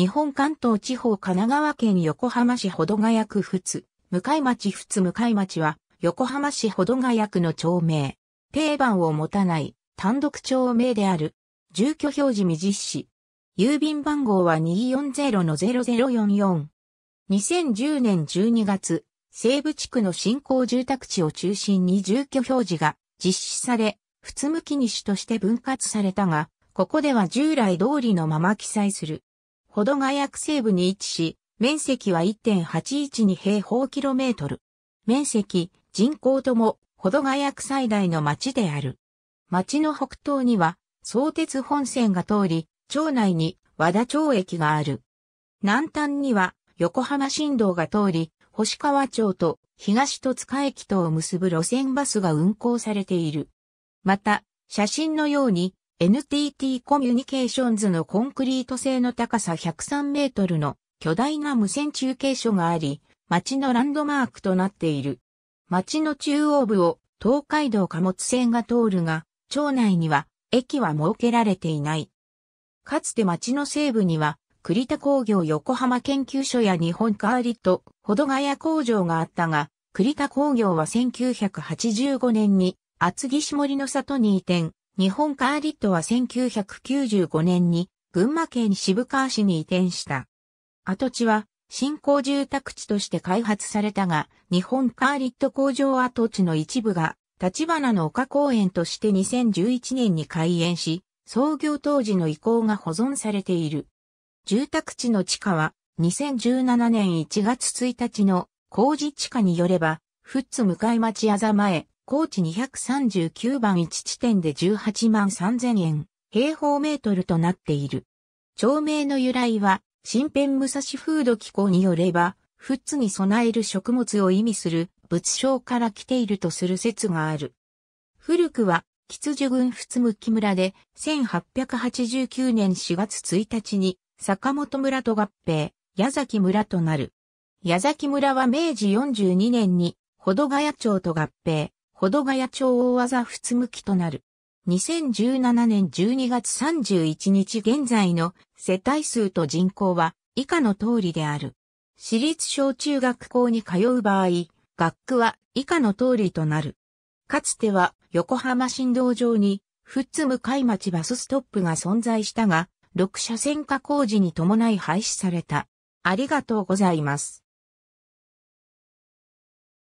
日本関東地方神奈川県横浜市保土ヶ谷区仏、向井町仏向井町は、横浜市保土ヶ谷区の町名。定番を持たない単独町名である。住居表示未実施。郵便番号は240-0044。2010年12月、西部地区の新興住宅地を中心に住居表示が実施され、普通向き西として分割されたが、ここでは従来通りのまま記載する。保土ヶ谷区西部に位置し、面積は1.812平方キロメートル。面積、人口とも、保土ヶ谷区最大の町である。町の北東には、相鉄本線が通り、町内に和田町駅がある。南端には、横浜新道が通り、星川町と東戸塚駅とを結ぶ路線バスが運行されている。また、写真のように NTT コミュニケーションズのコンクリート製の高さ103メートルの巨大な無線中継所があり、町のランドマークとなっている。町の中央部を東海道貨物線が通るが、町内には駅は設けられていない。かつて町の西部には、栗田工業横浜研究所や日本カーリット、ほどがや工場があったが、栗田工業は1985年に厚木下森の里に移転、日本カーリットは1995年に群馬県渋川市に移転した。跡地は新興住宅地として開発されたが、日本カーリット工場跡地の一部が、立花の丘公園として2011年に開園し、創業当時の遺構が保存されている。住宅地の地下は、2017年1月1日の工事地下によれば、富津向町あざ前、高知239番1地点で18万3000円、平方メートルとなっている。町名の由来は、新編武蔵風土機構によれば、富津に備える食物を意味する仏称から来ているとする説がある。古くは、吉寿郡富津向村で、1889年4月1日に、坂本村と合併、矢崎村となる。矢崎村は明治42年に、保土ヶ谷町と合併、小戸ヶ谷町大技仏向きとなる。2017年12月31日現在の世帯数と人口は以下の通りである。私立小中学校に通う場合、学区は以下の通りとなる。かつては横浜振動場に、富津向町バスストップが存在したが、6車線化工事に伴い廃止された。ありがとうございます。